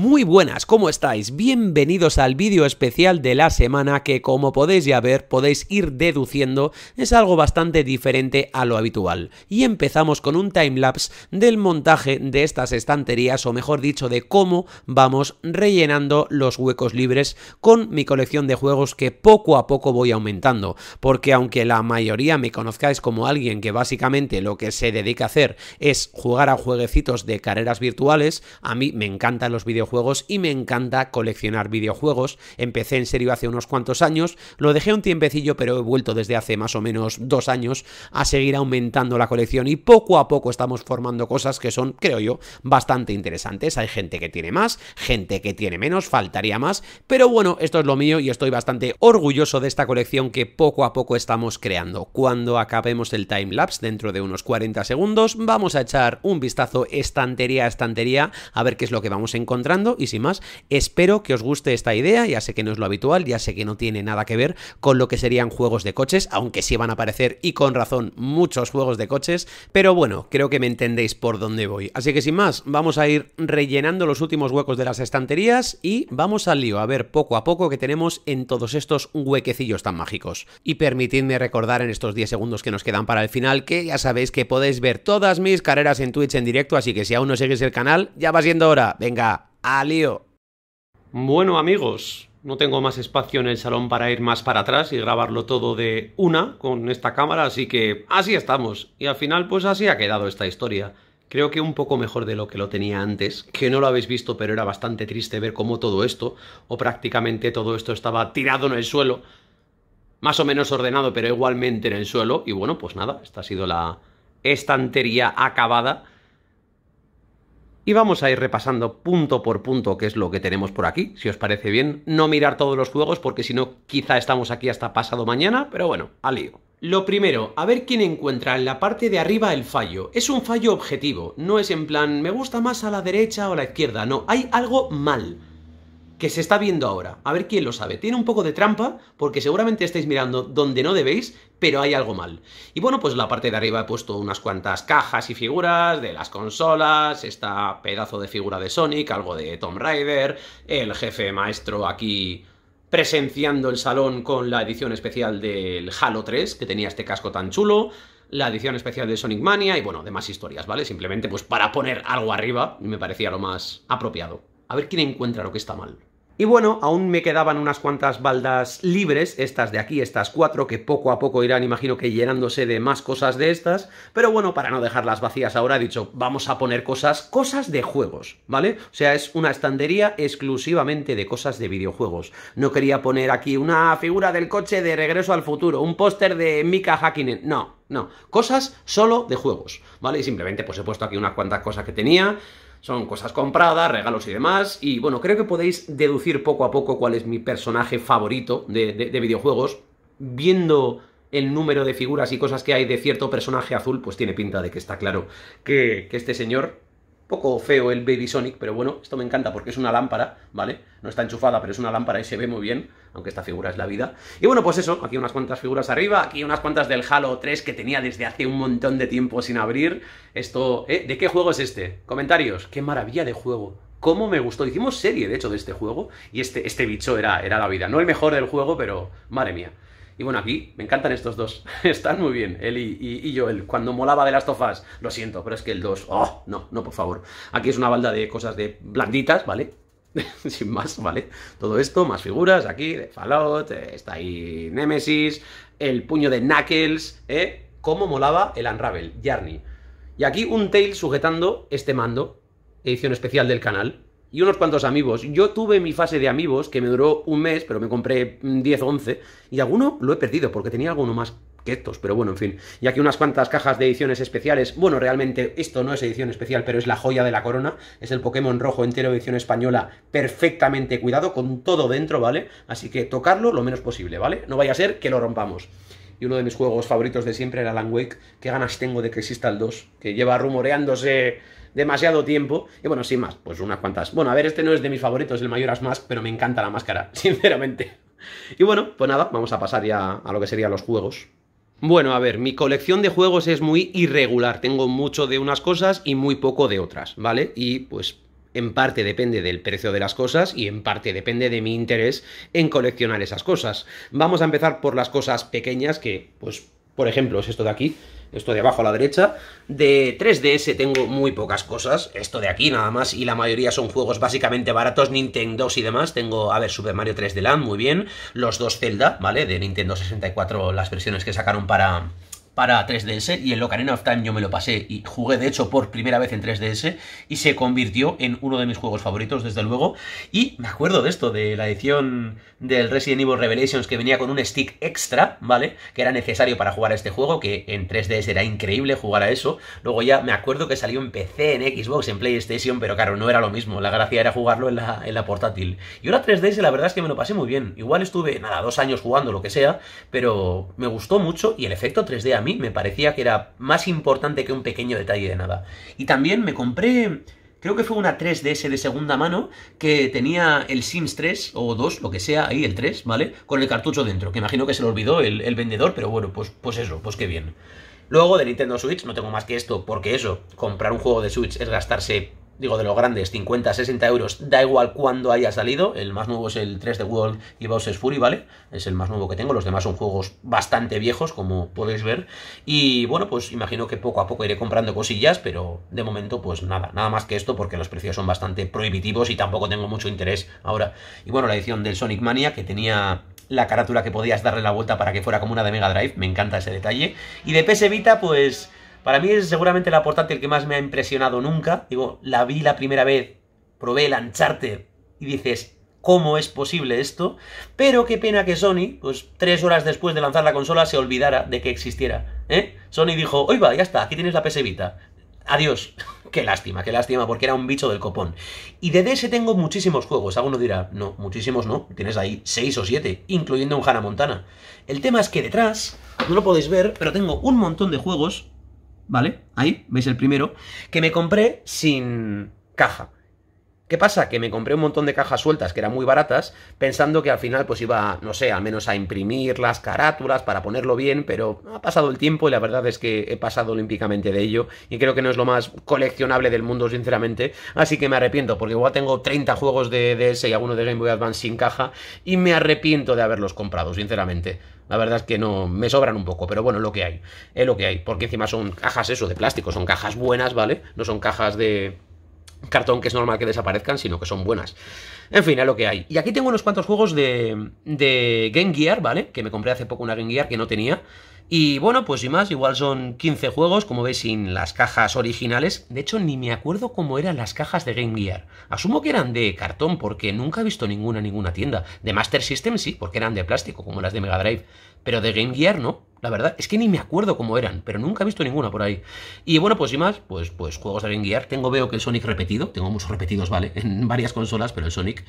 muy buenas, ¿cómo estáis? Bienvenidos al vídeo especial de la semana que como podéis ya ver, podéis ir deduciendo, es algo bastante diferente a lo habitual. Y empezamos con un timelapse del montaje de estas estanterías, o mejor dicho, de cómo vamos rellenando los huecos libres con mi colección de juegos que poco a poco voy aumentando. Porque aunque la mayoría me conozcáis como alguien que básicamente lo que se dedica a hacer es jugar a jueguecitos de carreras virtuales, a mí me encantan los videojuegos juegos y me encanta coleccionar videojuegos. Empecé en serio hace unos cuantos años, lo dejé un tiempecillo, pero he vuelto desde hace más o menos dos años a seguir aumentando la colección y poco a poco estamos formando cosas que son, creo yo, bastante interesantes. Hay gente que tiene más, gente que tiene menos, faltaría más, pero bueno, esto es lo mío y estoy bastante orgulloso de esta colección que poco a poco estamos creando. Cuando acabemos el timelapse, dentro de unos 40 segundos, vamos a echar un vistazo estantería a estantería a ver qué es lo que vamos encontrando y sin más, espero que os guste esta idea, ya sé que no es lo habitual, ya sé que no tiene nada que ver con lo que serían juegos de coches, aunque sí van a aparecer y con razón muchos juegos de coches, pero bueno, creo que me entendéis por dónde voy. Así que sin más, vamos a ir rellenando los últimos huecos de las estanterías y vamos al lío, a ver poco a poco que tenemos en todos estos huequecillos tan mágicos. Y permitidme recordar en estos 10 segundos que nos quedan para el final que ya sabéis que podéis ver todas mis carreras en Twitch en directo, así que si aún no seguís el canal, ya va siendo hora. Venga, Alío. Bueno amigos, no tengo más espacio en el salón para ir más para atrás y grabarlo todo de una con esta cámara, así que así estamos. Y al final pues así ha quedado esta historia. Creo que un poco mejor de lo que lo tenía antes, que no lo habéis visto, pero era bastante triste ver cómo todo esto, o prácticamente todo esto estaba tirado en el suelo, más o menos ordenado, pero igualmente en el suelo. Y bueno, pues nada, esta ha sido la estantería acabada y vamos a ir repasando punto por punto qué es lo que tenemos por aquí, si os parece bien. No mirar todos los juegos porque si no quizá estamos aquí hasta pasado mañana, pero bueno, al lío. Lo primero, a ver quién encuentra en la parte de arriba el fallo. Es un fallo objetivo, no es en plan me gusta más a la derecha o a la izquierda, no, hay algo mal que se está viendo ahora. A ver quién lo sabe. Tiene un poco de trampa porque seguramente estáis mirando donde no debéis, pero hay algo mal. Y bueno, pues la parte de arriba he puesto unas cuantas cajas y figuras de las consolas, está pedazo de figura de Sonic, algo de Tomb Raider, el jefe maestro aquí presenciando el salón con la edición especial del Halo 3, que tenía este casco tan chulo, la edición especial de Sonic Mania y bueno, demás historias, ¿vale? Simplemente pues para poner algo arriba me parecía lo más apropiado. A ver quién encuentra lo que está mal. Y bueno, aún me quedaban unas cuantas baldas libres, estas de aquí, estas cuatro, que poco a poco irán, imagino que llenándose de más cosas de estas, pero bueno, para no dejarlas vacías ahora he dicho, vamos a poner cosas, cosas de juegos, ¿vale? O sea, es una estandería exclusivamente de cosas de videojuegos. No quería poner aquí una figura del coche de regreso al futuro, un póster de Mika Hakkinen, no, no, cosas solo de juegos, ¿vale? Y simplemente pues he puesto aquí unas cuantas cosas que tenía, son cosas compradas, regalos y demás. Y bueno, creo que podéis deducir poco a poco cuál es mi personaje favorito de, de, videojuegos. Viendo el número de figuras y cosas que hay de cierto personaje azul, pues tiene pinta de que está claro que, que este señor poco feo el Baby Sonic, pero bueno, esto me encanta porque es una lámpara, ¿vale? No está enchufada, pero es una lámpara y se ve muy bien, aunque esta figura es la vida. Y bueno, pues eso, aquí unas cuantas figuras arriba, aquí unas cuantas del Halo 3 que tenía desde hace un montón de tiempo sin abrir. Esto, ¿eh? ¿De qué juego es este? Comentarios, qué maravilla de juego. Cómo me gustó, hicimos serie de hecho de este juego y este, este bicho era, era la vida. No el mejor del juego, pero madre mía. Y bueno, aquí me encantan estos dos. Están muy bien, él y, yo, él Cuando molaba de las tofas, lo siento, pero es que el 2, oh, no, no, por favor. Aquí es una balda de cosas de blanditas, ¿vale? Sin más, ¿vale? Todo esto, más figuras, aquí, de Fallout, eh, está ahí Nemesis, el puño de Knuckles, ¿eh? Cómo molaba el Unravel, Yarny. Y aquí un tail sujetando este mando, edición especial del canal y unos cuantos amigos. Yo tuve mi fase de amigos que me duró un mes, pero me compré 10 o 11 y alguno lo he perdido porque tenía alguno más que estos, pero bueno, en fin. Y aquí unas cuantas cajas de ediciones especiales. Bueno, realmente esto no es edición especial, pero es la joya de la corona. Es el Pokémon rojo entero edición española, perfectamente cuidado, con todo dentro, ¿vale? Así que tocarlo lo menos posible, ¿vale? No vaya a ser que lo rompamos. Y uno de mis juegos favoritos de siempre era Land Wake. Qué ganas tengo de que exista el 2, que lleva rumoreándose demasiado tiempo. Y bueno, sin más, pues unas cuantas. Bueno, a ver, este no es de mis favoritos, el Mayoras Mask, pero me encanta la máscara, sinceramente. Y bueno, pues nada, vamos a pasar ya a lo que serían los juegos. Bueno, a ver, mi colección de juegos es muy irregular. Tengo mucho de unas cosas y muy poco de otras, ¿vale? Y pues en parte depende del precio de las cosas y en parte depende de mi interés en coleccionar esas cosas. Vamos a empezar por las cosas pequeñas que, pues, por ejemplo, es esto de aquí esto de abajo a la derecha. De 3DS tengo muy pocas cosas, esto de aquí nada más, y la mayoría son juegos básicamente baratos, Nintendo y demás. Tengo, a ver, Super Mario 3 de Land, muy bien, los dos Zelda, ¿vale? De Nintendo 64, las versiones que sacaron para para 3DS y el Ocarina of Time yo me lo pasé y jugué de hecho por primera vez en 3DS y se convirtió en uno de mis juegos favoritos desde luego y me acuerdo de esto, de la edición del Resident Evil Revelations que venía con un stick extra, ¿vale? Que era necesario para jugar a este juego, que en 3DS era increíble jugar a eso, luego ya me acuerdo que salió en PC, en Xbox, en PlayStation, pero claro, no era lo mismo, la gracia era jugarlo en la, en la portátil. Y ahora 3DS la verdad es que me lo pasé muy bien, igual estuve, nada, dos años jugando, lo que sea, pero me gustó mucho y el efecto 3D a mí me parecía que era más importante que un pequeño detalle de nada. Y también me compré, creo que fue una 3DS de segunda mano, que tenía el Sims 3 o 2, lo que sea, ahí el 3, ¿vale? Con el cartucho dentro, que imagino que se lo olvidó el, vendedor, pero bueno, pues, pues eso, pues qué bien. Luego de Nintendo Switch no tengo más que esto, porque eso, comprar un juego de Switch es gastarse digo de los grandes, 50, 60 euros, da igual cuándo haya salido. El más nuevo es el 3 de World y Bowser's Fury, ¿vale? Es el más nuevo que tengo. Los demás son juegos bastante viejos, como podéis ver. Y bueno, pues imagino que poco a poco iré comprando cosillas, pero de momento, pues nada, nada más que esto, porque los precios son bastante prohibitivos y tampoco tengo mucho interés ahora. Y bueno, la edición del Sonic Mania, que tenía la carátula que podías darle la vuelta para que fuera como una de Mega Drive, me encanta ese detalle. Y de PS Vita, pues para mí es seguramente la portátil que más me ha impresionado nunca. Digo, la vi la primera vez, probé el Uncharted y dices, ¿cómo es posible esto? Pero qué pena que Sony, pues tres horas después de lanzar la consola, se olvidara de que existiera. ¿eh? Sony dijo, oiga, ya está, aquí tienes la PS Adiós. Qué lástima, qué lástima, porque era un bicho del copón. Y de DS tengo muchísimos juegos. Alguno dirá, no, muchísimos no. Tienes ahí seis o siete, incluyendo un Hannah Montana. El tema es que detrás, no lo podéis ver, pero tengo un montón de juegos ¿vale? Ahí, veis el primero, que me compré sin caja. ¿Qué pasa? Que me compré un montón de cajas sueltas que eran muy baratas, pensando que al final pues iba, no sé, al menos a imprimir las carátulas para ponerlo bien, pero ha pasado el tiempo y la verdad es que he pasado olímpicamente de ello y creo que no es lo más coleccionable del mundo, sinceramente, así que me arrepiento porque igual tengo 30 juegos de DS y algunos de Game Boy Advance sin caja y me arrepiento de haberlos comprado, sinceramente. La verdad es que no, me sobran un poco, pero bueno, lo que hay, es lo que hay, porque encima son cajas eso, de plástico, son cajas buenas, ¿vale? No son cajas de cartón que es normal que desaparezcan, sino que son buenas. En fin, es lo que hay. Y aquí tengo unos cuantos juegos de, de Game Gear, ¿vale? Que me compré hace poco una Game Gear que no tenía. Y bueno, pues y más, igual son 15 juegos, como veis, sin las cajas originales. De hecho, ni me acuerdo cómo eran las cajas de Game Gear. Asumo que eran de cartón, porque nunca he visto ninguna ninguna tienda. De Master System sí, porque eran de plástico, como las de Mega Drive. Pero de Game Gear no. La verdad es que ni me acuerdo cómo eran, pero nunca he visto ninguna por ahí. Y bueno, pues y más, pues, pues juegos de Game Gear. Tengo, veo que el Sonic repetido, tengo muchos repetidos, vale, en varias consolas, pero el Sonic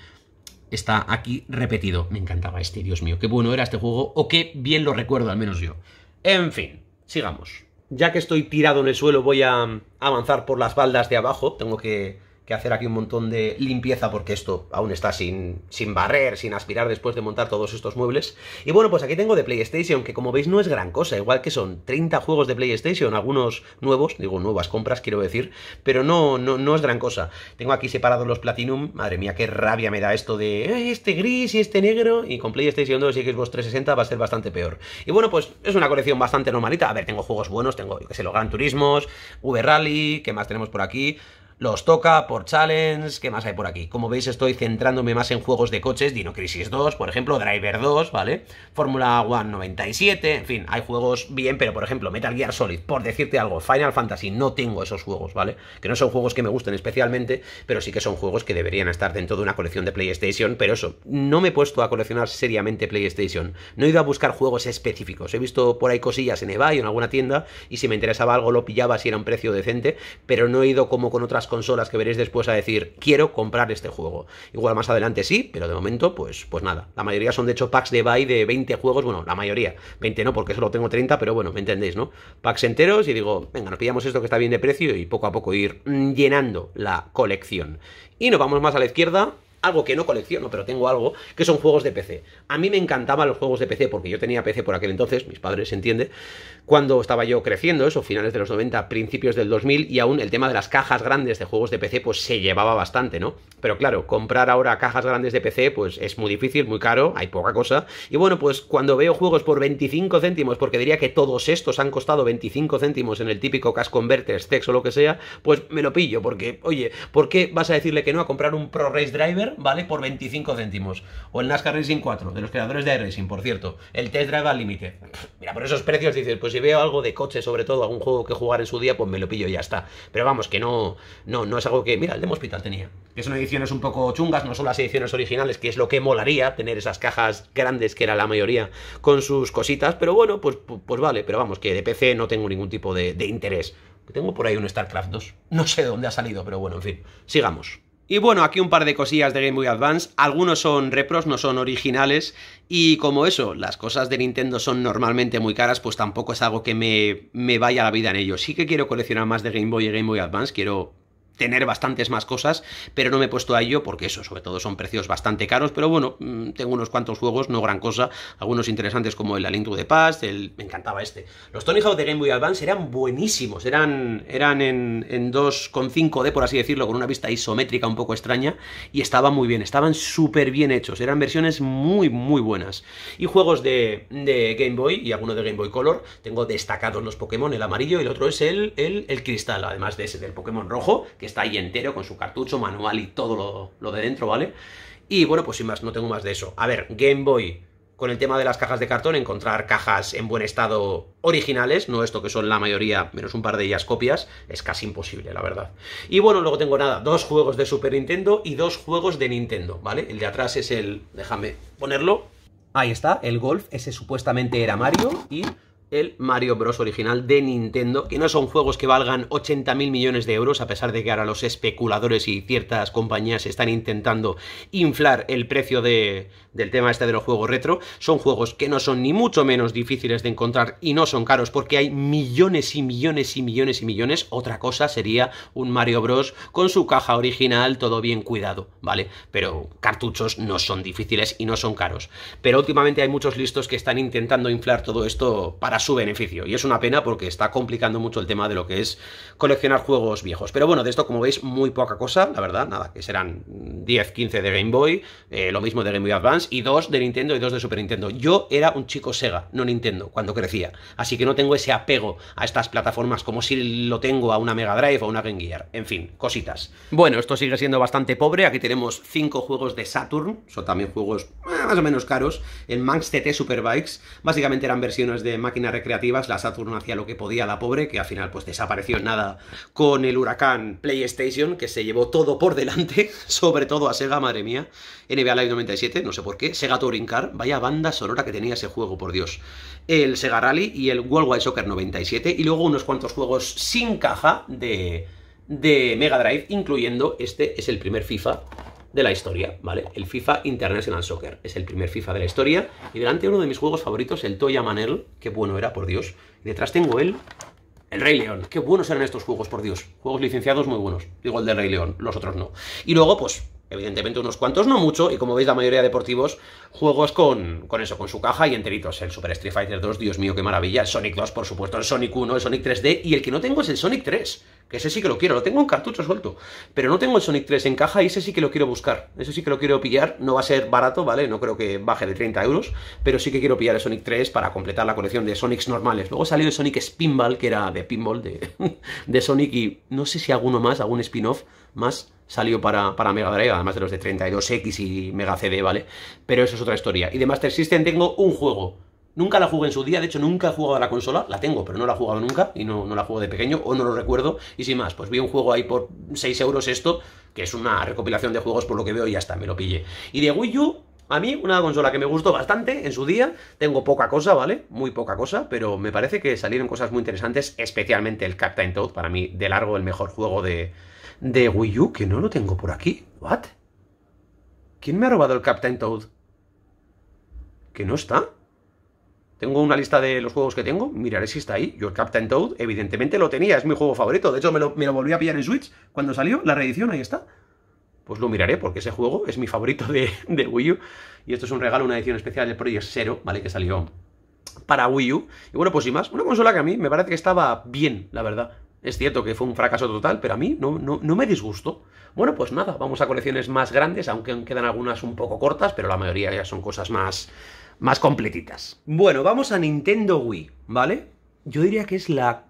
está aquí repetido. Me encantaba este, Dios mío, qué bueno era este juego, o qué bien lo recuerdo, al menos yo. En fin, sigamos. Ya que estoy tirado en el suelo, voy a mm, avanzar por las baldas de abajo. Tengo que que hacer aquí un montón de limpieza porque esto aún está sin, sin barrer, sin aspirar después de montar todos estos muebles. Y bueno, pues aquí tengo de PlayStation, que como veis no es gran cosa, igual que son 30 juegos de PlayStation, algunos nuevos, digo nuevas compras quiero decir, pero no, no, no es gran cosa. Tengo aquí separados los Platinum, madre mía, qué rabia me da esto de este gris y este negro, y con PlayStation 2 y Xbox 360 va a ser bastante peor. Y bueno, pues es una colección bastante normalita, a ver, tengo juegos buenos, tengo, que sé, los Gran Turismos, Uber Rally, ¿qué más tenemos por aquí? los toca por challenge, ¿qué más hay por aquí? Como veis estoy centrándome más en juegos de coches, Dino Crisis 2, por ejemplo, Driver 2, ¿vale? Fórmula 1 97, en fin, hay juegos bien, pero por ejemplo Metal Gear Solid, por decirte algo, Final Fantasy, no tengo esos juegos, ¿vale? Que no son juegos que me gusten especialmente, pero sí que son juegos que deberían estar dentro de una colección de PlayStation, pero eso, no me he puesto a coleccionar seriamente PlayStation, no he ido a buscar juegos específicos, he visto por ahí cosillas en eBay o en alguna tienda, y si me interesaba algo lo pillaba si era un precio decente, pero no he ido como con otras consolas que veréis después a decir, quiero comprar este juego. Igual más adelante sí, pero de momento, pues, pues nada. La mayoría son de hecho packs de buy de 20 juegos, bueno, la mayoría. 20 no, porque solo tengo 30, pero bueno, me entendéis, ¿no? Packs enteros y digo, venga, nos pillamos esto que está bien de precio y poco a poco ir mm, llenando la colección. Y nos vamos más a la izquierda algo que no colecciono, pero tengo algo, que son juegos de PC. A mí me encantaban los juegos de PC, porque yo tenía PC por aquel entonces, mis padres, se entiende, cuando estaba yo creciendo, eso, finales de los 90, principios del 2000, y aún el tema de las cajas grandes de juegos de PC, pues se llevaba bastante, ¿no? Pero claro, comprar ahora cajas grandes de PC, pues es muy difícil, muy caro, hay poca cosa, y bueno, pues cuando veo juegos por 25 céntimos, porque diría que todos estos han costado 25 céntimos en el típico Cash Converter, Stex o lo que sea, pues me lo pillo, porque, oye, ¿por qué vas a decirle que no a comprar un Pro Race Driver vale por 25 céntimos. O el NASCAR Racing 4, de los creadores de Racing, por cierto. El test drive al límite. Mira, por esos precios dices, pues si veo algo de coche, sobre todo, algún juego que jugar en su día, pues me lo pillo y ya está. Pero vamos, que no, no, no es algo que. Mira, el Demo Hospital tenía. Que son ediciones un poco chungas, no son las ediciones originales, que es lo que molaría, tener esas cajas grandes que era la mayoría con sus cositas. Pero bueno, pues, pues vale, pero vamos, que de PC no tengo ningún tipo de, de interés. Tengo por ahí un StarCraft 2. No sé de dónde ha salido, pero bueno, en fin. Sigamos. Y bueno, aquí un par de cosillas de Game Boy Advance. Algunos son repros, no son originales. Y como eso, las cosas de Nintendo son normalmente muy caras, pues tampoco es algo que me, me vaya la vida en ello. Sí que quiero coleccionar más de Game Boy y Game Boy Advance. Quiero tener bastantes más cosas, pero no me he puesto a ello porque eso, sobre todo, son precios bastante caros, pero bueno, mm, tengo unos cuantos juegos, no gran cosa, algunos interesantes como el Alinto de Paz, me encantaba este. Los Tony Hawk de Game Boy Advance eran buenísimos, eran, eran en, en 2,5D, por así decirlo, con una vista isométrica un poco extraña, y estaban muy bien, estaban súper bien hechos, eran versiones muy, muy buenas. Y juegos de, Game Boy y algunos de Game Boy Color, tengo destacados los Pokémon, el amarillo y el otro es el, el, el cristal, además de ese del Pokémon rojo, que está ahí entero con su cartucho, manual y todo lo, de dentro, ¿vale? Y bueno, pues sin más, no tengo más de eso. A ver, Game Boy, con el tema de las cajas de cartón, encontrar cajas en buen estado originales, no esto que son la mayoría, menos un par de ellas copias, es casi imposible, la verdad. Y bueno, luego tengo nada, dos juegos de Super Nintendo y dos juegos de Nintendo, ¿vale? El de atrás es el, déjame ponerlo, ahí está, el Golf, ese supuestamente era Mario y el Mario Bros. original de Nintendo, que no son juegos que valgan 80.000 millones de euros, a pesar de que ahora los especuladores y ciertas compañías están intentando inflar el precio de, del tema este de los juegos retro. Son juegos que no son ni mucho menos difíciles de encontrar y no son caros porque hay millones y millones y millones y millones. Otra cosa sería un Mario Bros. con su caja original, todo bien cuidado, ¿vale? Pero cartuchos no son difíciles y no son caros. Pero últimamente hay muchos listos que están intentando inflar todo esto para su beneficio. Y es una pena porque está complicando mucho el tema de lo que es coleccionar juegos viejos. Pero bueno, de esto, como veis, muy poca cosa, la verdad, nada, que serán 10, 15 de Game Boy, eh, lo mismo de Game Boy Advance, y dos de Nintendo y dos de Super Nintendo. Yo era un chico Sega, no Nintendo, cuando crecía. Así que no tengo ese apego a estas plataformas como si lo tengo a una Mega Drive o una Game Gear. En fin, cositas. Bueno, esto sigue siendo bastante pobre. Aquí tenemos 5 juegos de Saturn, son también juegos eh, más o menos caros. El Manx TT Superbikes, básicamente eran versiones de máquinas recreativas, la Saturn hacía lo que podía la pobre, que al final pues desapareció en nada con el huracán PlayStation, que se llevó todo por delante, sobre todo a Sega, madre mía, NBA Live 97, no sé por qué, Sega Touring Car, vaya banda sonora que tenía ese juego, por Dios, el Sega Rally y el World Wide Soccer 97, y luego unos cuantos juegos sin caja de, de Mega Drive, incluyendo este, es el primer FIFA de la historia, ¿vale? El FIFA International Soccer. Es el primer FIFA de la historia. Y delante uno de mis juegos favoritos, el Toya Manel. Qué bueno era, por Dios. Y detrás tengo el. El Rey León. Qué buenos eran estos juegos, por Dios. Juegos licenciados muy buenos. Digo el del Rey León, los otros no. Y luego, pues, Evidentemente unos cuantos, no mucho, y como veis la mayoría de deportivos, juegos con, eso, con su caja y enteritos. El Super Street Fighter 2, Dios mío, qué maravilla. El Sonic 2, por supuesto, el Sonic 1, el Sonic 3D, y el que no tengo es el Sonic 3, que ese sí que lo quiero, lo tengo en cartucho suelto, pero no tengo el Sonic 3 en caja y ese sí que lo quiero buscar, ese sí que lo quiero pillar, no va a ser barato, ¿vale? No creo que baje de 30 euros, pero sí que quiero pillar el Sonic 3 para completar la colección de Sonics normales. Luego salió el Sonic Spinball, que era de pinball de, de Sonic, y no sé si alguno más, algún spin-off más salió para, para Mega Drive, además de los de 32X y Mega CD, ¿vale? Pero eso es otra historia. Y de Master System tengo un juego. Nunca la jugué en su día, de hecho nunca he jugado a la consola, la tengo, pero no la he jugado nunca y no, no la juego de pequeño o no lo recuerdo. Y sin más, pues vi un juego ahí por 6 euros esto, que es una recopilación de juegos por lo que veo y ya está, me lo pillé. Y de Wii U, a mí, una consola que me gustó bastante en su día. Tengo poca cosa, ¿vale? Muy poca cosa, pero me parece que salieron cosas muy interesantes, especialmente el Captain Toad, para mí, de largo, el mejor juego de, de Wii U que no lo tengo por aquí. ¿What? ¿Quién me ha robado el Captain Toad? ¿Que no está? Tengo una lista de los juegos que tengo, miraré si está ahí. Yo el Captain Toad, evidentemente lo tenía, es mi juego favorito. De hecho, me lo, volví a pillar en Switch cuando salió, la reedición, ahí está pues lo miraré, porque ese juego es mi favorito de, de, Wii U. Y esto es un regalo, una edición especial del Project Zero, ¿vale? Que salió para Wii U. Y bueno, pues sin más, una consola que a mí me parece que estaba bien, la verdad. Es cierto que fue un fracaso total, pero a mí no, no, me disgustó. Bueno, pues nada, vamos a colecciones más grandes, aunque quedan algunas un poco cortas, pero la mayoría ya son cosas más, más completitas. Bueno, vamos a Nintendo Wii, ¿vale? Yo diría que es la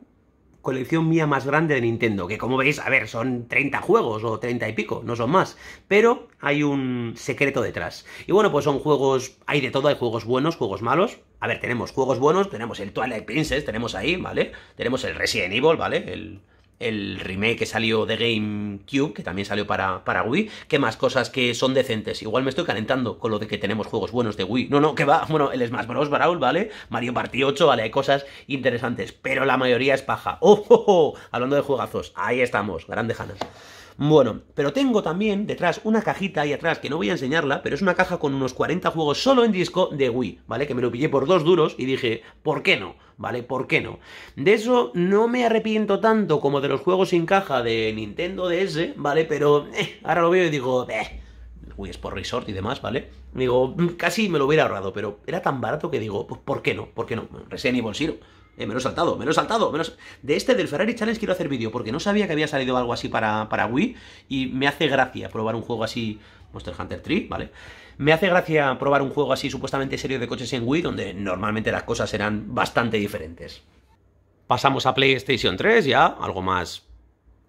colección mía más grande de Nintendo, que como veis, a ver, son 30 juegos o 30 y pico, no son más, pero hay un secreto detrás. Y bueno, pues son juegos, hay de todo, hay juegos buenos, juegos malos. A ver, tenemos juegos buenos, tenemos el Twilight Princess, tenemos ahí, ¿vale? Tenemos el Resident Evil, ¿vale? El, el remake que salió de GameCube, que también salió para, para Wii. que más cosas que son decentes? Igual me estoy calentando con lo de que tenemos juegos buenos de Wii. No, no, que va. Bueno, el Smash Bros. Brawl, ¿vale? Mario Party 8, ¿vale? Hay cosas interesantes, pero la mayoría es paja. ¡Oh, oh, oh! Hablando de juegazos, ahí estamos. Grande Hannah. Bueno, pero tengo también detrás una cajita ahí atrás, que no voy a enseñarla, pero es una caja con unos 40 juegos solo en disco de Wii, ¿vale? Que me lo pillé por dos duros y dije, ¿por qué no? ¿Vale? ¿Por qué no? De eso no me arrepiento tanto como de los juegos sin caja de Nintendo DS, ¿vale? Pero eh, ahora lo veo y digo, eh, Wii por Resort y demás, ¿vale? Digo, mm, casi me lo hubiera ahorrado, pero era tan barato que digo, pues, ¿por qué no? ¿Por qué no? Resident Evil bolsillo. Eh, me lo he saltado, me lo he saltado. De este, del Ferrari Challenge, quiero hacer vídeo porque no sabía que había salido algo así para, para Wii y me hace gracia probar un juego así, Monster Hunter 3, ¿vale? Me hace gracia probar un juego así supuestamente serio de coches en Wii donde normalmente las cosas eran bastante diferentes. Pasamos a PlayStation 3, ya algo más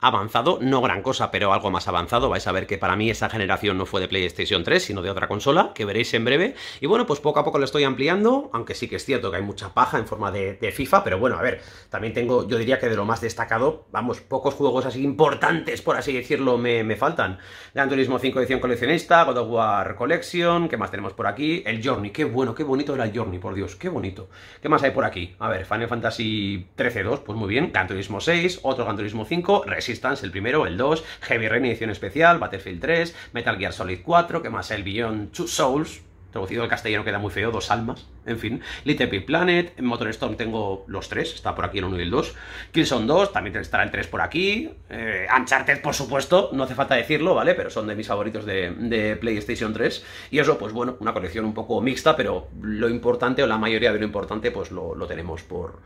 avanzado, no gran cosa, pero algo más avanzado. Vais a ver que para mí esa generación no fue de PlayStation 3, sino de otra consola, que veréis en breve. Y bueno, pues poco a poco lo estoy ampliando, aunque sí que es cierto que hay mucha paja en forma de, FIFA, pero bueno, a ver, también tengo, yo diría que de lo más destacado, vamos, pocos juegos así importantes, por así decirlo, me, faltan. Gran Turismo 5 edición coleccionista, God of War Collection, ¿qué más tenemos por aquí? El Journey, qué bueno, qué bonito era el Journey, por Dios, qué bonito. ¿Qué más hay por aquí? A ver, Final Fantasy 13-2, pues muy bien, Gran 6, otro Gran 5, Resident el primero, el 2, Heavy Rain edición especial, Battlefield 3, Metal Gear Solid 4, que más el Beyond Two Souls, traducido al castellano queda muy feo, dos almas, en fin. Little Big Planet, en Motor Storm tengo los 3, está por aquí el 1 y el 2. Killzone 2, también estará el 3 por aquí. Eh, Uncharted, por supuesto, no hace falta decirlo, ¿vale? Pero son de mis favoritos de, PlayStation 3. Y eso, pues bueno, una colección un poco mixta, pero lo importante, o la mayoría de lo importante, pues lo, tenemos por,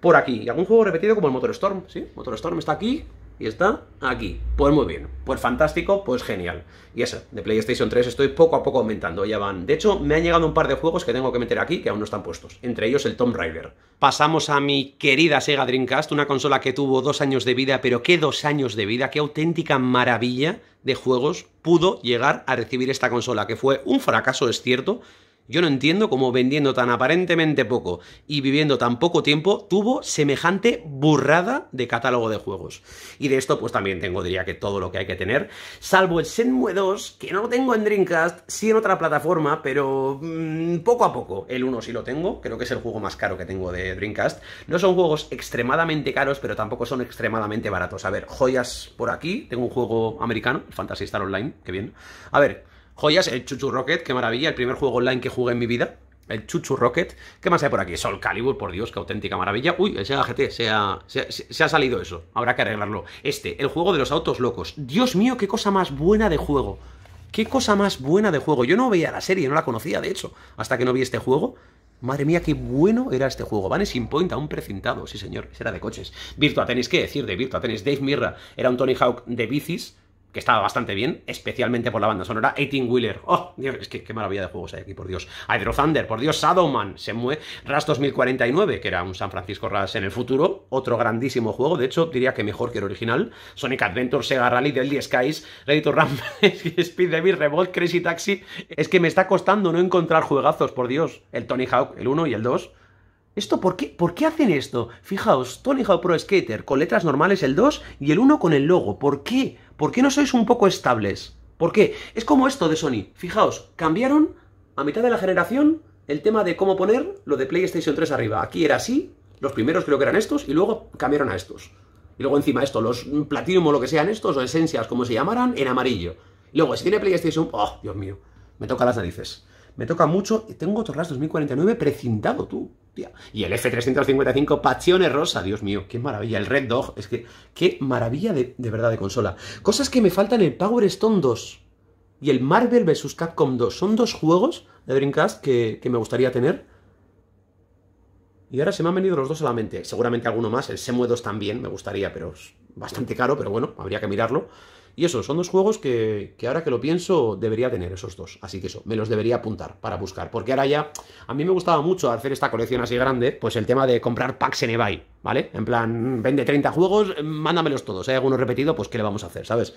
por aquí. Y algún juego repetido como el Motor Storm, ¿sí? Motor Storm está aquí, y está aquí. Pues muy bien, pues fantástico, pues genial. Y esa de PlayStation 3 estoy poco a poco aumentando, ya van. De hecho, me han llegado un par de juegos que tengo que meter aquí que aún no están puestos, entre ellos el Tomb Raider. Pasamos a mi querida Sega Dreamcast, una consola que tuvo dos años de vida, pero qué dos años de vida, qué auténtica maravilla de juegos pudo llegar a recibir esta consola, que fue un fracaso, es cierto, yo no entiendo cómo vendiendo tan aparentemente poco y viviendo tan poco tiempo tuvo semejante burrada de catálogo de juegos. Y de esto pues también tengo, diría que todo lo que hay que tener, salvo el Shenmue 2, que no lo tengo en Dreamcast, sí en otra plataforma, pero mm, poco a poco. El 1 sí lo tengo, creo que es el juego más caro que tengo de Dreamcast. No son juegos extremadamente caros, pero tampoco son extremadamente baratos. A ver, joyas por aquí, tengo un juego americano, Fantasy Star Online, qué bien. A ver, Joyas, el Chuchu Rocket, qué maravilla, el primer juego online que jugué en mi vida. El Chuchu Rocket. ¿Qué más hay por aquí? Sol Calibur, por Dios, qué auténtica maravilla. Uy, el Sega GT, se ha, salido eso. Habrá que arreglarlo. Este, el juego de los autos locos. Dios mío, qué cosa más buena de juego. Qué cosa más buena de juego. Yo no veía la serie, no la conocía, de hecho, hasta que no vi este juego. Madre mía, qué bueno era este juego. Vanishing Point aún precintado, sí señor, era de coches. Virtua Tennis, ¿qué decir de Virtua Tennis? Dave Mirra era un Tony Hawk de bicis, que estaba bastante bien, especialmente por la banda sonora. 18 Wheeler, oh, Dios, es que qué maravilla de juegos hay aquí, por Dios. Hydro Thunder, por Dios, Shadowman, mueve. Ras 2049, que era un San Francisco Ras en el futuro, otro grandísimo juego, de hecho, diría que mejor que el original. Sonic Adventure, Sega Rally, Deadly Skies, Ready to Run, Speed Devil, Revolt, Crazy Taxi. Es que me está costando no encontrar juegazos, por Dios. El Tony Hawk, el 1 y el 2. ¿Esto por qué, por qué hacen esto? Fijaos, Tony Hawk Pro Skater con letras normales el 2 y el 1 con el logo. ¿Por qué? ¿Por qué no sois un poco estables? ¿Por qué? Es como esto de Sony. Fijaos, cambiaron a mitad de la generación el tema de cómo poner lo de PlayStation 3 arriba. Aquí era así, los primeros creo que eran estos, y luego cambiaron a estos. Y luego encima esto, los Platinum o lo que sean estos, o esencias como se llamaran, en amarillo. luego, si tiene PlayStation, ¡oh, Dios mío! Me toca las narices me toca mucho. tengo otro 2049 precintado, tú, tía. Y el F355 Pachione Rosa, Dios mío, qué maravilla. El Red Dog, es que qué maravilla de, verdad de consola. Cosas que me faltan el Power Stone 2 y el Marvel vs. Capcom 2. Son dos juegos de Dreamcast que, que me gustaría tener. Y ahora se me han venido los dos a la mente. Seguramente alguno más. El Semue 2 también me gustaría, pero es bastante caro, pero bueno, habría que mirarlo. Y eso, son dos juegos que, ahora que lo pienso debería tener esos dos. Así que eso, me los debería apuntar para buscar. Porque ahora ya, a mí me gustaba mucho hacer esta colección así grande, pues el tema de comprar packs en eBay, ¿vale? En plan, vende 30 juegos, mándamelos todos. Si ¿Eh? Hay alguno repetido, pues ¿qué le vamos a hacer, sabes?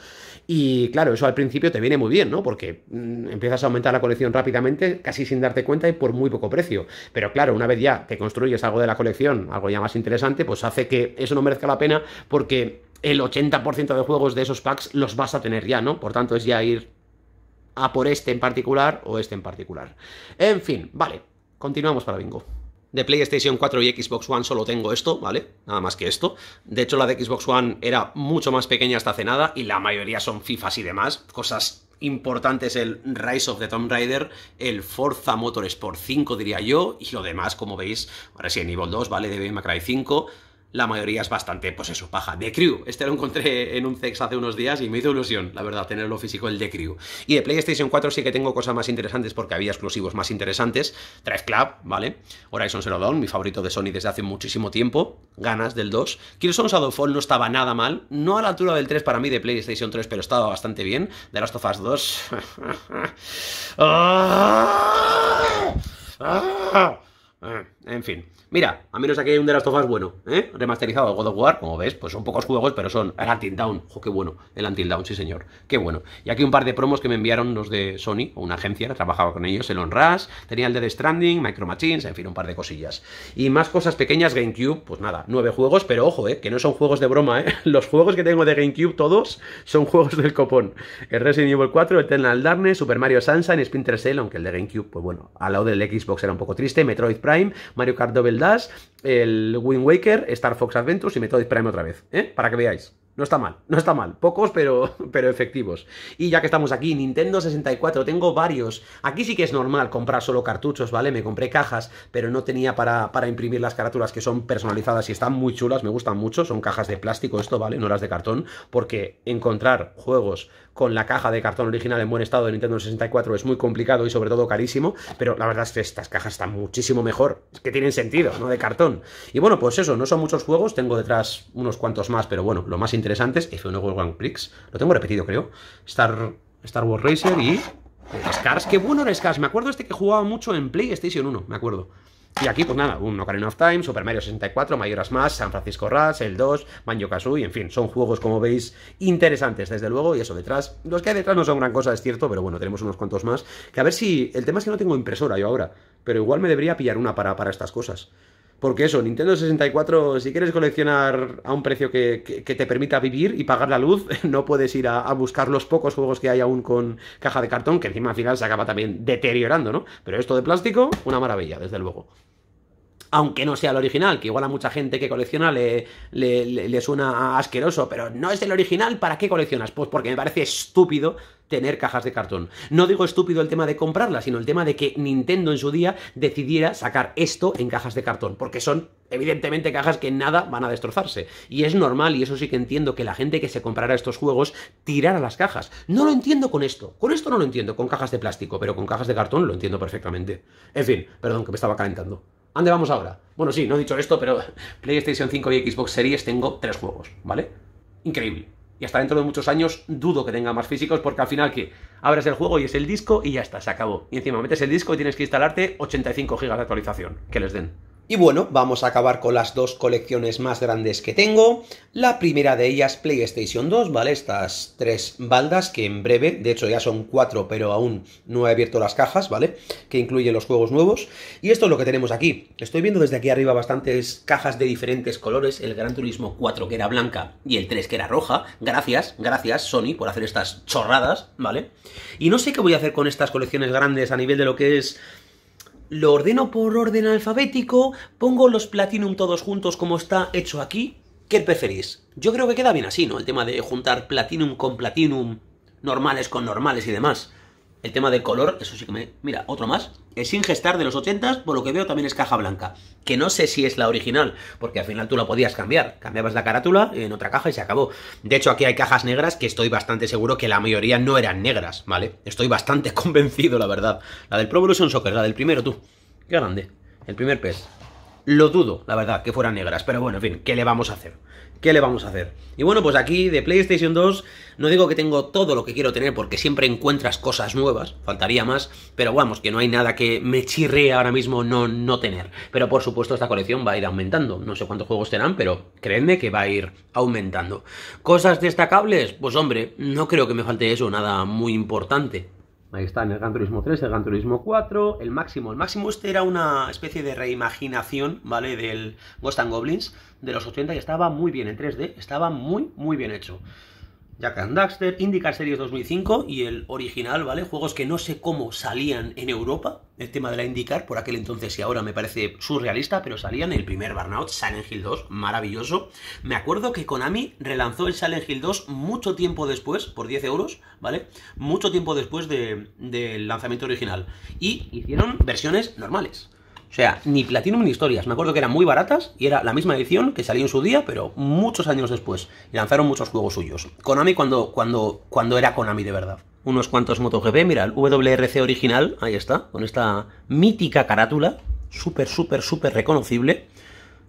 Y claro, eso al principio te viene muy bien, ¿no? Porque mm, empiezas a aumentar la colección rápidamente, casi sin darte cuenta y por muy poco precio. Pero claro, una vez ya que construyes algo de la colección, algo ya más interesante, pues hace que eso no merezca la pena porque el 80% de juegos de esos packs los vas a tener ya, ¿no? Por tanto, es ya ir a por este en particular o este en particular. En fin, vale, continuamos para bingo. De PlayStation 4 y Xbox One solo tengo esto, ¿vale? Nada más que esto. De hecho, la de Xbox One era mucho más pequeña hasta hace nada y la mayoría son FIFAs y demás, cosas importantes el Rise of the Tomb Raider, el Forza Motorsport 5 diría yo, y lo demás, como veis, ahora en Evil 2, ¿vale? De Cry 5, la mayoría es bastante, pues eso, paja. The Crew, este lo encontré en un sex hace unos días y me hizo ilusión, la verdad, tenerlo físico, el The Crew. Y de PlayStation 4 sí que tengo cosas más interesantes porque había exclusivos más interesantes. Drive Club, ¿vale? Horizon Zero Dawn, mi favorito de Sony desde hace muchísimo tiempo, ganas del 2. Son Shadowfall no estaba nada mal, no a la altura del 3 para mí de PlayStation 3, pero estaba bastante bien. The Last of Us 2... Ah, en fin. Mira, a menos aquí hay un de las tofas bueno, ¿eh? Remasterizado God of War, como ves, pues son pocos juegos, pero son el Until Down. qué bueno, el Until Down, sí señor. Qué bueno. Y aquí un par de promos que me enviaron los de Sony, o una agencia que trabajaba con ellos, el On tenía el de Stranding, Micro Machines, en fin, un par de cosillas. Y más cosas pequeñas, GameCube, pues nada, nueve juegos, pero ojo, ¿eh? Que no son juegos de broma, ¿eh? Los juegos que tengo de GameCube, todos, son juegos del copón. El Resident Evil 4, Eternal Darkness, Super Mario Sunshine, Splinter Cell, aunque el de GameCube, pues bueno, al lado del Xbox era un poco triste, Metroid Prime, Mario Kart Double Dash, el Wind Waker, Star Fox Adventures y Metroid Prime otra vez, ¿eh? Para que veáis. No está mal, no está mal. Pocos, pero, pero efectivos. Y ya que estamos aquí, Nintendo 64, tengo varios. Aquí sí que es normal comprar solo cartuchos, ¿vale? Me compré cajas, pero no tenía para, para imprimir las carátulas que son personalizadas y están muy chulas, me gustan mucho. Son cajas de plástico esto, ¿vale? No las de cartón, porque encontrar juegos con la caja de cartón original en buen estado de Nintendo 64 es muy complicado y sobre todo carísimo, pero la verdad es que estas cajas están muchísimo mejor, es que tienen sentido, ¿no? De cartón. Y bueno, pues eso, no son muchos juegos, tengo detrás unos cuantos más, pero bueno, lo más interesante es F1 World Grand Prix, lo tengo repetido creo, Star, Star Wars Racer y... Scars, qué bueno era Scars, me acuerdo este que jugaba mucho en PlayStation 1, me acuerdo. Y aquí, pues nada, un Ocarina of Time, Super Mario 64, Mayoras Más, San Francisco Rush, el 2, Banjo Kazooie, en fin, son juegos, como veis, interesantes, desde luego, y eso detrás. Los que hay detrás no son gran cosa, es cierto, pero bueno, tenemos unos cuantos más. Que a ver si. El tema es que no tengo impresora yo ahora, pero igual me debería pillar una para, para estas cosas. Porque eso, Nintendo 64, si quieres coleccionar a un precio que, te permita vivir y pagar la luz, no puedes ir a, a, buscar los pocos juegos que hay aún con caja de cartón, que encima al final se acaba también deteriorando, ¿no? Pero esto de plástico, una maravilla, desde luego aunque no sea el original, que igual a mucha gente que colecciona le, suena asqueroso, pero no es el original, ¿para qué coleccionas? Pues porque me parece estúpido tener cajas de cartón. No digo estúpido el tema de comprarlas, sino el tema de que Nintendo en su día decidiera sacar esto en cajas de cartón, porque son evidentemente cajas que nada van a destrozarse. Y es normal, y eso sí que entiendo, que la gente que se comprara estos juegos tirara las cajas. No lo entiendo con esto, con esto no lo entiendo, con cajas de plástico, pero con cajas de cartón lo entiendo perfectamente. En fin, perdón que me estaba calentando. ¿A dónde vamos ahora? Bueno, sí, no he dicho esto, pero PlayStation 5 y Xbox Series tengo tres juegos, ¿vale? Increíble. Y hasta dentro de muchos años dudo que tenga más físicos porque al final que abres el juego y es el disco y ya está, se acabó. Y encima metes el disco y tienes que instalarte 85 GB de actualización que les den. Y bueno, vamos a acabar con las dos colecciones más grandes que tengo. La primera de ellas, PlayStation 2, ¿vale? Estas tres baldas que en breve, de hecho ya son cuatro, pero aún no he abierto las cajas, ¿vale? Que incluyen los juegos nuevos. Y esto es lo que tenemos aquí. Estoy viendo desde aquí arriba bastantes cajas de diferentes colores. El Gran Turismo 4 que era blanca y el 3 que era roja. Gracias, gracias Sony por hacer estas chorradas, ¿vale? Y no sé qué voy a hacer con estas colecciones grandes a nivel de lo que es lo ordeno por orden alfabético, pongo los Platinum todos juntos como está hecho aquí. ¿Qué preferís? Yo creo que queda bien así, ¿no? El tema de juntar Platinum con Platinum, normales con normales y demás. El tema de color, eso sí que me... Mira, otro más. Es gestar de los 80, por lo que veo también es caja blanca. Que no sé si es la original, porque al final tú la podías cambiar. Cambiabas la carátula en otra caja y se acabó. De hecho, aquí hay cajas negras que estoy bastante seguro que la mayoría no eran negras, ¿vale? Estoy bastante convencido, la verdad. La del Pro Evolution Soccer, la del primero tú. Qué grande. El primer pez. Lo dudo, la verdad, que fueran negras. Pero bueno, en fin, ¿qué le vamos a hacer? ¿Qué le vamos a hacer? Y bueno, pues aquí de PlayStation 2 no digo que tengo todo lo que quiero tener porque siempre encuentras cosas nuevas, faltaría más, pero vamos, que no hay nada que me chirre ahora mismo no, no tener. Pero por supuesto esta colección va a ir aumentando, no sé cuántos juegos serán, pero creedme que va a ir aumentando. ¿Cosas destacables? Pues hombre, no creo que me falte eso, nada muy importante. Ahí en el Gran Turismo 3, el Gran Turismo 4, el Máximo. El Máximo este era una especie de reimaginación, ¿vale? Del Ghost Goblins de los 80 y estaba muy bien en 3D, estaba muy, muy bien hecho. Jack and Daxter, IndyCar Series 2005 y el original, ¿vale? Juegos que no sé cómo salían en Europa. El tema de la IndyCar por aquel entonces y ahora me parece surrealista, pero salían el primer Burnout, Silent Hill 2, maravilloso. Me acuerdo que Konami relanzó el Silent Hill 2 mucho tiempo después, por 10 euros, ¿vale? Mucho tiempo después del lanzamiento original. Y hicieron versiones normales, o sea, ni Platinum ni historias. Me acuerdo que eran muy baratas y era la misma edición que salió en su día, pero muchos años después. Y lanzaron muchos juegos suyos. Konami cuando, cuando, cuando era Konami de verdad. Unos cuantos MotoGP, mira, el WRC original, ahí está, con esta mítica carátula, súper, súper, súper reconocible.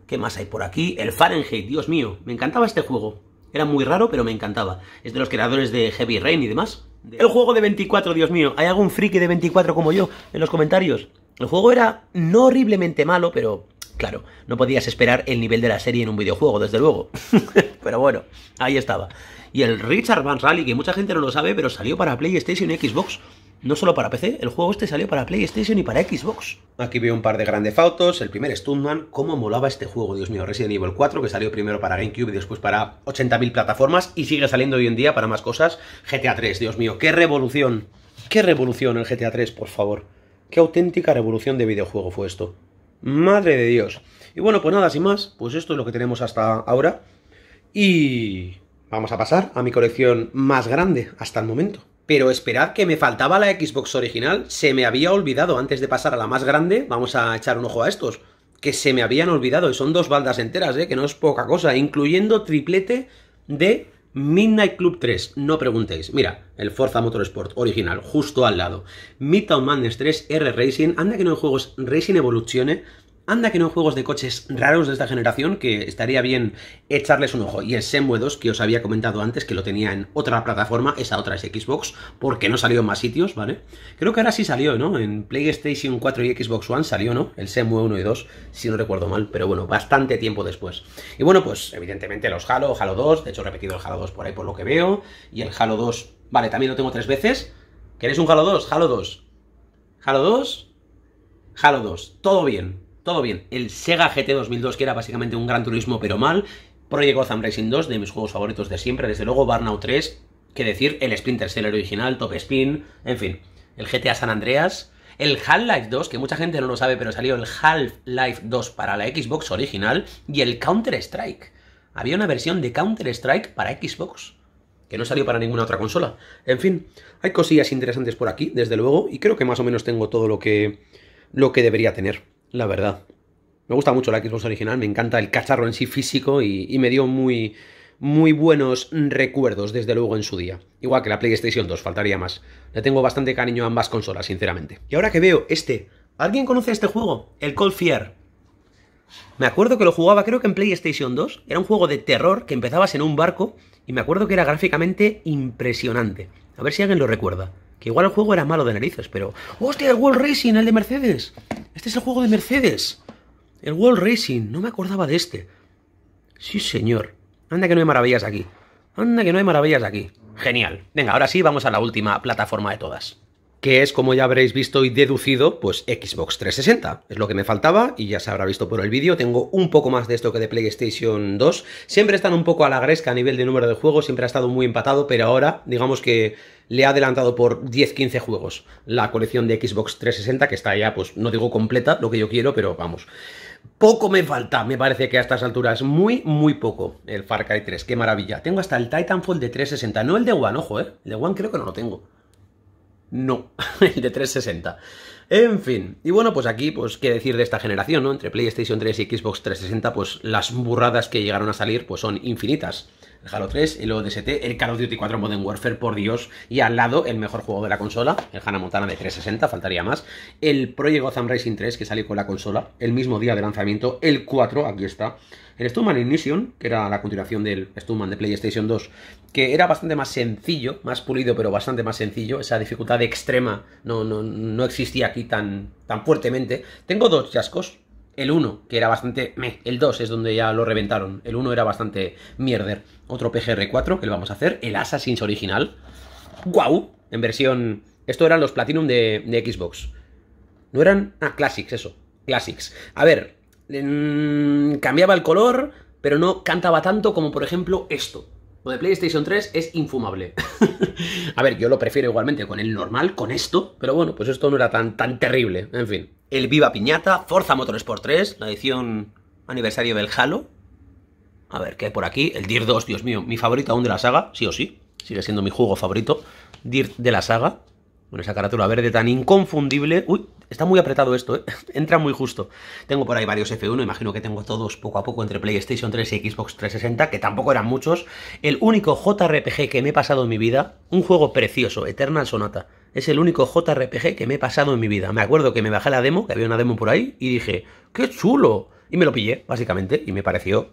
¿Qué más hay por aquí? El Fahrenheit, Dios mío, me encantaba este juego. Era muy raro, pero me encantaba. Es de los creadores de Heavy Rain y demás. El juego de 24, Dios mío. ¿Hay algún friki de 24 como yo en los comentarios? El juego era no horriblemente malo, pero claro, no podías esperar el nivel de la serie en un videojuego, desde luego. pero bueno, ahí estaba. Y el Richard Van Rally, que mucha gente no lo sabe, pero salió para PlayStation y Xbox. No solo para PC, el juego este salió para PlayStation y para Xbox. Aquí veo un par de grandes fotos. El primer Stuntman, cómo molaba este juego, Dios mío. Resident Evil 4, que salió primero para GameCube y después para 80.000 plataformas y sigue saliendo hoy en día para más cosas. GTA 3, Dios mío, qué revolución. Qué revolución el GTA 3, por favor. Qué auténtica revolución de videojuego fue esto. Madre de Dios. Y bueno, pues nada, sin más, pues esto es lo que tenemos hasta ahora. Y vamos a pasar a mi colección más grande hasta el momento. Pero esperad que me faltaba la Xbox original, se me había olvidado antes de pasar a la más grande, vamos a echar un ojo a estos, que se me habían olvidado y son dos baldas enteras, ¿eh? que no es poca cosa, incluyendo triplete de Midnight Club 3, no preguntéis. Mira, el Forza Motorsport original, justo al lado. Midtown Madness 3, R Racing. Anda que no hay juegos Racing Evolucione Anda que no juegos de coches raros de esta generación que estaría bien echarles un ojo. Y el Semue 2, que os había comentado antes que lo tenía en otra plataforma, esa otra es Xbox, porque no salió en más sitios, ¿vale? Creo que ahora sí salió, ¿no? En PlayStation 4 y Xbox One salió, ¿no? El Semue 1 y 2, si no recuerdo mal, pero bueno, bastante tiempo después. Y bueno, pues evidentemente los Halo, Halo 2, de hecho he repetido el Halo 2 por ahí por lo que veo, y el Halo 2, vale, también lo tengo tres veces. ¿Queréis un Halo 2? Halo 2. Halo 2. Halo 2. Todo bien todo bien. El Sega GT 2002, que era básicamente un gran turismo, pero mal. Project Gotham Racing 2, de mis juegos favoritos de siempre. Desde luego, Burnout 3, que decir, el Splinter Cell original, Top Spin, en fin. El GTA San Andreas. El Half-Life 2, que mucha gente no lo sabe, pero salió el Half-Life 2 para la Xbox original. Y el Counter-Strike. Había una versión de Counter-Strike para Xbox que no salió para ninguna otra consola. En fin, hay cosillas interesantes por aquí, desde luego, y creo que más o menos tengo todo lo que lo que debería tener la verdad. Me gusta mucho la Xbox original, me encanta el cacharro en sí físico y, me dio muy, muy buenos recuerdos, desde luego, en su día. Igual que la PlayStation 2, faltaría más. Le tengo bastante cariño a ambas consolas, sinceramente. Y ahora que veo este, ¿alguien conoce este juego? El Cold Fear. Me acuerdo que lo jugaba, creo que en PlayStation 2. Era un juego de terror que empezabas en un barco y me acuerdo que era gráficamente impresionante. A ver si alguien lo recuerda igual el juego era malo de narices, pero. ¡Hostia, el World Racing, el de Mercedes! Este es el juego de Mercedes. El World Racing, no me acordaba de este. Sí, señor. Anda que no hay maravillas aquí. Anda que no hay maravillas aquí. Genial. Venga, ahora sí, vamos a la última plataforma de todas que es, como ya habréis visto y deducido, pues Xbox 360. Es lo que me faltaba y ya se habrá visto por el vídeo. Tengo un poco más de esto que de PlayStation 2. Siempre están un poco a la gresca a nivel de número de juegos, siempre ha estado muy empatado, pero ahora digamos que le ha adelantado por 10-15 juegos la colección de Xbox 360, que está ya, pues no digo completa, lo que yo quiero, pero vamos. Poco me falta, me parece que a estas alturas, muy, muy poco el Far Cry 3, qué maravilla. Tengo hasta el Titanfall de 360, no el de One, ojo, eh. El de One creo que no lo tengo. No, el de 360. En fin, y bueno, pues aquí, pues qué decir de esta generación, ¿no? Entre PlayStation 3 y Xbox 360, pues las burradas que llegaron a salir, pues son infinitas el Halo 3, el ODST, el Call of Duty 4 Modern Warfare, por Dios, y al lado el mejor juego de la consola, el Hannah Montana de 360, faltaría más, el Project Gotham Racing 3 que salió con la consola el mismo día de lanzamiento, el 4, aquí está, el Stuntman Ignition, que era la continuación del Stuntman de PlayStation 2, que era bastante más sencillo, más pulido, pero bastante más sencillo. Esa dificultad extrema no, existía aquí tan, tan fuertemente. Tengo dos chascos, el 1, que era bastante... Meh. El 2 es donde ya lo reventaron. El 1 era bastante mierder. Otro PGR4 que le vamos a hacer. El Assassin's original. ¡Guau! En versión... Esto eran los Platinum de, Xbox. No eran... Ah, Classics, eso. Classics. A ver... cambiaba el color, pero no cantaba tanto como por ejemplo esto. Lo de PlayStation 3 es infumable. a ver, yo lo prefiero igualmente con el normal, con esto, pero bueno, pues esto no era tan, tan terrible, en fin. El Viva Piñata, Forza Motorsport 3, la edición aniversario del Halo. A ver, ¿qué hay por aquí? El Dir 2, Dios mío, mi favorito aún de la saga, sí o sí. Sigue siendo mi juego favorito. dir de la saga. Con esa carátula verde tan inconfundible. Uy, Está muy apretado esto, ¿eh? entra muy justo. Tengo por ahí varios F1, imagino que tengo todos poco a poco entre PlayStation 3 y Xbox 360, que tampoco eran muchos. El único JRPG que me he pasado en mi vida, un juego precioso, Eternal Sonata. Es el único JRPG que me he pasado en mi vida. Me acuerdo que me bajé la demo, que había una demo por ahí, y dije, ¡qué chulo! Y me lo pillé, básicamente, y me pareció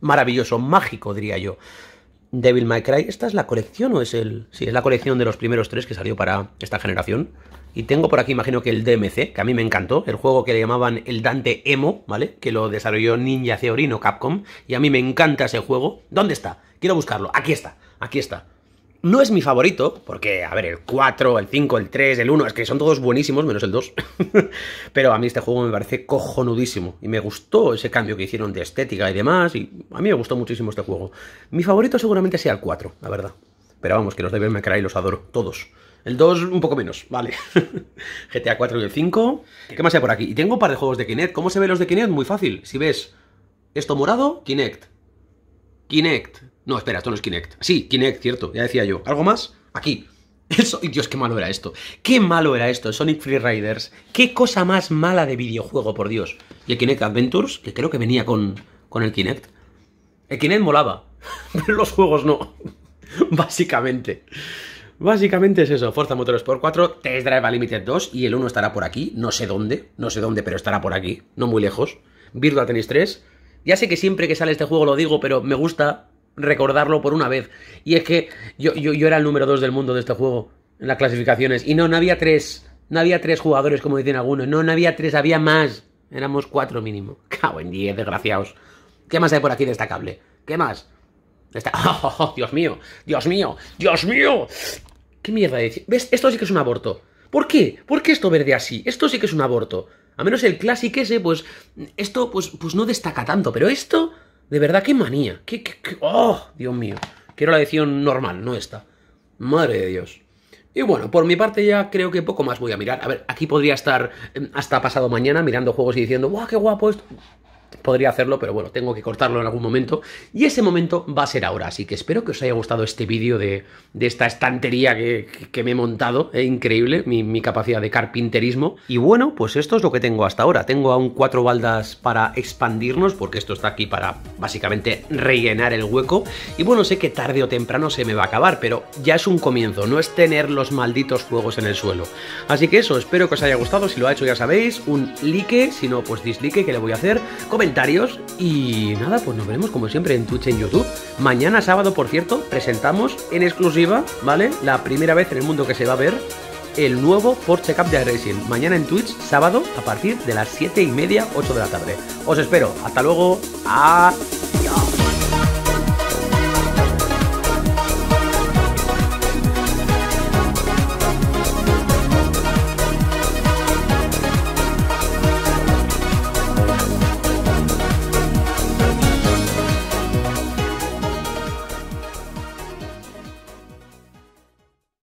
maravilloso, mágico, diría yo. Devil May Cry, ¿esta es la colección o es el...? si es la colección de los primeros tres que salió para esta generación. Y tengo por aquí, imagino que el DMC, que a mí me encantó, el juego que le llamaban el Dante Emo, ¿vale? Que lo desarrolló Ninja Theorino Capcom, y a mí me encanta ese juego. ¿Dónde está? Quiero buscarlo. Aquí está, aquí está. No es mi favorito, porque, a ver, el 4, el 5, el 3, el 1, es que son todos buenísimos, menos el 2. Pero a mí este juego me parece cojonudísimo. Y me gustó ese cambio que hicieron de estética y demás, y a mí me gustó muchísimo este juego. Mi favorito seguramente sea el 4, la verdad. Pero vamos, que los de Devil May los adoro, todos. El 2 un poco menos, vale. GTA 4 y el 5. ¿Qué más hay por aquí? Y tengo un par de juegos de Kinect. ¿Cómo se ven los de Kinect? Muy fácil. Si ves esto morado, Kinect. Kinect. No, espera, esto no es Kinect. Sí, Kinect, cierto, ya decía yo. ¿Algo más? Aquí. Eso, Dios, qué malo era esto. Qué malo era esto, Sonic Free Riders. Qué cosa más mala de videojuego, por Dios. Y el Kinect Adventures, que creo que venía con, con el Kinect. El Kinect molaba, pero los juegos no. Básicamente. Básicamente es eso, Forza Motorsport 4, Test Drive Limited 2 y el 1 estará por aquí, no sé dónde, no sé dónde, pero estará por aquí, no muy lejos. Virtua Tennis 3, ya sé que siempre que sale este juego lo digo, pero me gusta recordarlo por una vez. Y es que yo, yo, yo era el número 2 del mundo de este juego en las clasificaciones. Y no, no había tres. No había tres jugadores, como dicen algunos. No, no había tres, había más. Éramos cuatro mínimo. Cabo en diez, desgraciados. ¿Qué más hay por aquí destacable? ¿Qué más? Oh, Dios mío, Dios mío, Dios mío. ¿Qué mierda ¿Ves? Esto sí que es un aborto. ¿Por qué? ¿Por qué esto verde así? Esto sí que es un aborto. A menos el clásico ese, pues. Esto, pues, pues no destaca tanto. Pero esto, de verdad, qué manía. ¿Qué, oh Dios mío! Quiero la edición normal, no esta. Madre de Dios. Y bueno, por mi parte ya creo que poco más voy a mirar. A ver, aquí podría estar em, hasta pasado mañana mirando juegos y diciendo, ¡guau, qué guapo esto! podría hacerlo, pero bueno, tengo que cortarlo en algún momento. Y ese momento va a ser ahora. Así que espero que os haya gustado este vídeo de, esta estantería que, me he montado. Eh, increíble mi, capacidad de carpinterismo. Y bueno, pues esto es lo que tengo hasta ahora. Tengo aún cuatro baldas para expandirnos, porque esto está aquí para básicamente rellenar el hueco. Y bueno, sé que tarde o temprano se me va a acabar, pero ya es un comienzo. No es tener los malditos fuegos en el suelo. Así que eso, espero que os haya gustado. Si lo ha hecho ya sabéis, un like. Si no, pues dislike que le voy a hacer comentarios y nada, pues nos veremos como siempre en Twitch en YouTube. Mañana sábado, por cierto, presentamos en exclusiva, ¿vale? La primera vez en el mundo que se va a ver el nuevo Porsche Cup de Racing. Mañana en Twitch, sábado, a partir de las 7 y media, 8 de la tarde. Os espero. Hasta luego. Adiós.